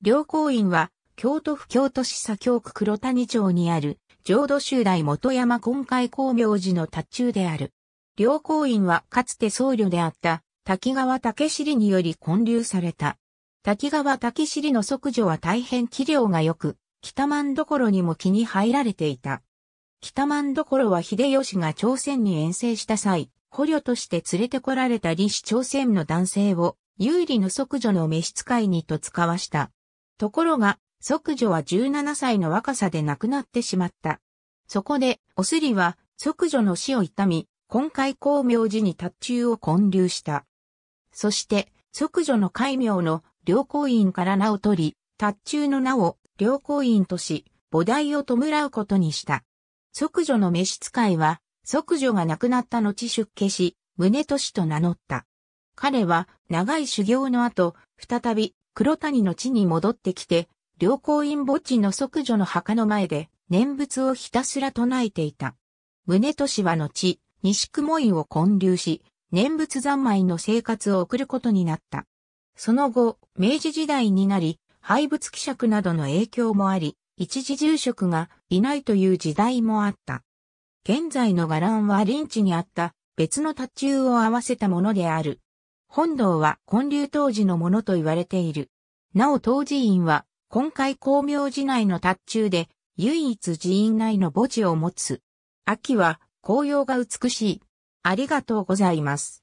両光院は、京都府京都市左京区黒谷町にある、浄土宗大元山今海光明寺の達中である。両光院はかつて僧侶であった滝川竹尻により建立された。滝川竹尻の即女は大変器量が良く、北満所にも気に入られていた。北満所は秀吉が朝鮮に遠征した際、捕虜として連れてこられた李氏朝鮮の男性を、有利の即女の召使いにと使わした。ところが、即女は17歳の若さで亡くなってしまった。そこで、おすりは、即女の死を悼み、今回光明寺に達中を建立した。そして、即女の戒名の良光院から名を取り、達中の名を良光院とし、菩提を弔うことにした。即女の召使いは、即女が亡くなった後出家し、宗俊と名乗った。彼は長い修行の後、再び黒谷の地に戻ってきて、両行院墓地の即女の墓の前で、念仏をひたすら唱えていた。宗市は後、西雲院を建立し、念仏三昧の生活を送ることになった。その後、明治時代になり、廃仏希釈などの影響もあり、一時住職がいないという時代もあった。現在の伽藍は林地にあった別の達中を合わせたものである。本堂は建立当時のものと言われている。なお当寺院は、今回光明寺内の達中で、唯一寺院内の墓地を持つ。秋は紅葉が美しい。ありがとうございます。